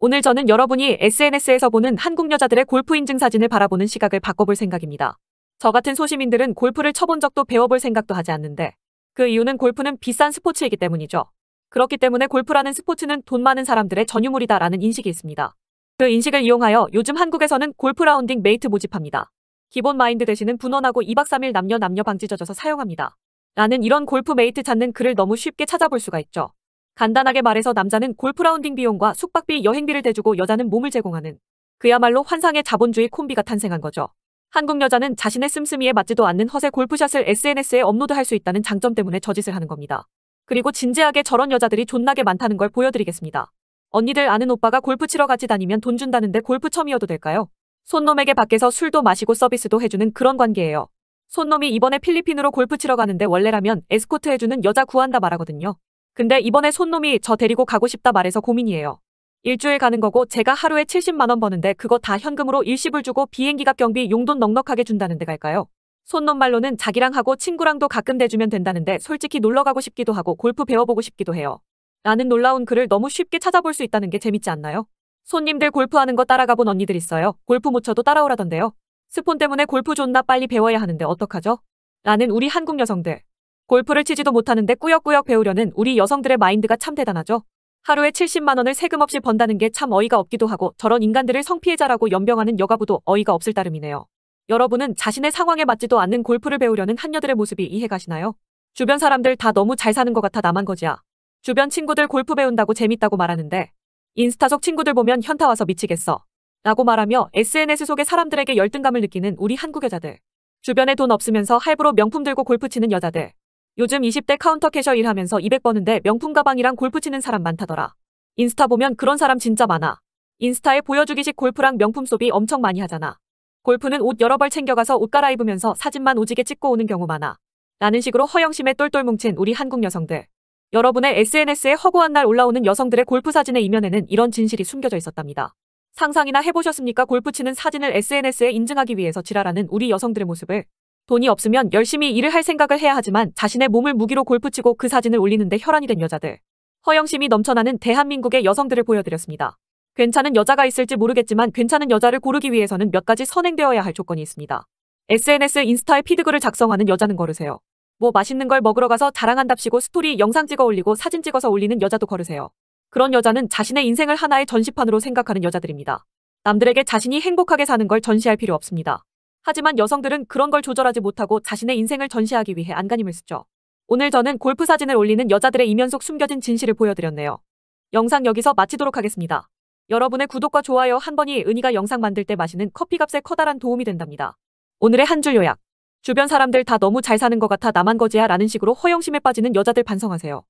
오늘 저는 여러분이 SNS에서 보는 한국 여자들의 골프 인증 사진을 바라보는 시각을 바꿔볼 생각입니다. 저 같은 소시민들은 골프를 쳐본 적도 배워볼 생각도 하지 않는데 그 이유는 골프는 비싼 스포츠이기 때문이죠. 그렇기 때문에 골프라는 스포츠는 돈 많은 사람들의 전유물이다라는 인식이 있습니다. 그 인식을 이용하여 요즘 한국에서는 골프 라운딩 메이트 모집합니다. 기본 마인드 대신은 분원하고 2박 3일 남녀 남녀 방지 젖어서 사용합니다. 라는 이런 골프 메이트 찾는 글을 너무 쉽게 찾아볼 수가 있죠. 간단하게 말해서 남자는 골프 라운딩 비용과 숙박비, 여행비를 대주고 여자는 몸을 제공하는 그야말로 환상의 자본주의 콤비가 탄생한 거죠. 한국 여자는 자신의 씀씀이에 맞지도 않는 허세 골프샷을 SNS에 업로드할 수 있다는 장점 때문에 저짓을 하는 겁니다. 그리고 진지하게 저런 여자들이 존나게 많다는 걸 보여드리겠습니다. 언니들 아는 오빠가 골프 치러 같이 다니면 돈 준다는데 골프 첨이어도 될까요? 손놈에게 밖에서 술도 마시고 서비스도 해주는 그런 관계예요. 손놈이 이번에 필리핀으로 골프 치러 가는데 원래라면 에스코트 해주는 여자 구한다 말하거든요. 근데 이번에 손놈이 저 데리고 가고 싶다 말해서 고민이에요. 일주일 가는 거고 제가 하루에 70만원 버는데 그거 다 현금으로 일시불 주고 비행기 값 경비 용돈 넉넉하게 준다는데 갈까요? 손놈 말로는 자기랑 하고 친구랑도 가끔 대주면 된다는데 솔직히 놀러 가고 싶기도 하고 골프 배워보고 싶기도 해요. 라는 놀라운 글을 너무 쉽게 찾아볼 수 있다는 게 재밌지 않나요? 손님들 골프하는 거 따라가 본 언니들 있어요. 골프 못 쳐도 따라오라던데요. 스폰 때문에 골프 존나 빨리 배워야 하는데 어떡하죠? 라는 우리 한국 여성들. 골프를 치지도 못하는데 꾸역꾸역 배우려는 우리 여성들의 마인드가 참 대단하죠. 하루에 70만 원을 세금 없이 번다는 게 참 어이가 없기도 하고 저런 인간들을 성피해자라고 연병하는 여가부도 어이가 없을 따름이네요. 여러분은 자신의 상황에 맞지도 않는 골프를 배우려는 한녀들의 모습이 이해가시나요? 주변 사람들 다 너무 잘 사는 것 같아 나만 거지야. 주변 친구들 골프 배운다고 재밌다고 말하는데 인스타 속 친구들 보면 현타 와서 미치겠어. 라고 말하며 SNS 속의 사람들에게 열등감을 느끼는 우리 한국 여자들. 주변에 돈 없으면서 할부로 명품 들고 골프 치는 여자들. 요즘 20대 카운터 캐셔 일하면서 200버는데 명품 가방이랑 골프 치는 사람 많다더라. 인스타 보면 그런 사람 진짜 많아. 인스타에 보여주기식 골프랑 명품 소비 엄청 많이 하잖아. 골프는 옷 여러 벌 챙겨가서 옷 갈아입으면서 사진만 오지게 찍고 오는 경우 많아. 라는 식으로 허영심에 똘똘 뭉친 우리 한국 여성들. 여러분의 SNS에 허구한 날 올라오는 여성들의 골프 사진의 이면에는 이런 진실이 숨겨져 있었답니다. 상상이나 해보셨습니까? 골프 치는 사진을 SNS에 인증하기 위해서 지랄하는 우리 여성들의 모습을. 돈이 없으면 열심히 일을 할 생각을 해야 하지만 자신의 몸을 무기로 골프 치고 그 사진을 올리는데 혈안이 된 여자들. 허영심이 넘쳐나는 대한민국의 여성들을 보여드렸습니다. 괜찮은 여자가 있을지 모르겠지만 괜찮은 여자를 고르기 위해서는 몇 가지 선행되어야 할 조건이 있습니다. SNS 인스타에 피드글을 작성하는 여자는 거르세요. 뭐 맛있는 걸 먹으러 가서 자랑한답시고 스토리 영상 찍어 올리고 사진 찍어서 올리는 여자도 거르세요. 그런 여자는 자신의 인생을 하나의 전시판으로 생각하는 여자들입니다. 남들에게 자신이 행복하게 사는 걸 전시할 필요 없습니다. 하지만 여성들은 그런 걸 조절하지 못하고 자신의 인생을 전시하기 위해 안간힘을 쓰죠. 오늘 저는 골프 사진을 올리는 여자들의 이면 속 숨겨진 진실을 보여드렸네요. 영상 여기서 마치도록 하겠습니다. 여러분의 구독과 좋아요 한 번이 은희가 영상 만들 때 마시는 커피값에 커다란 도움이 된답니다. 오늘의 한 줄 요약. 주변 사람들 다 너무 잘 사는 것 같아 나만 거지야 라는 식으로 허영심에 빠지는 여자들 반성하세요.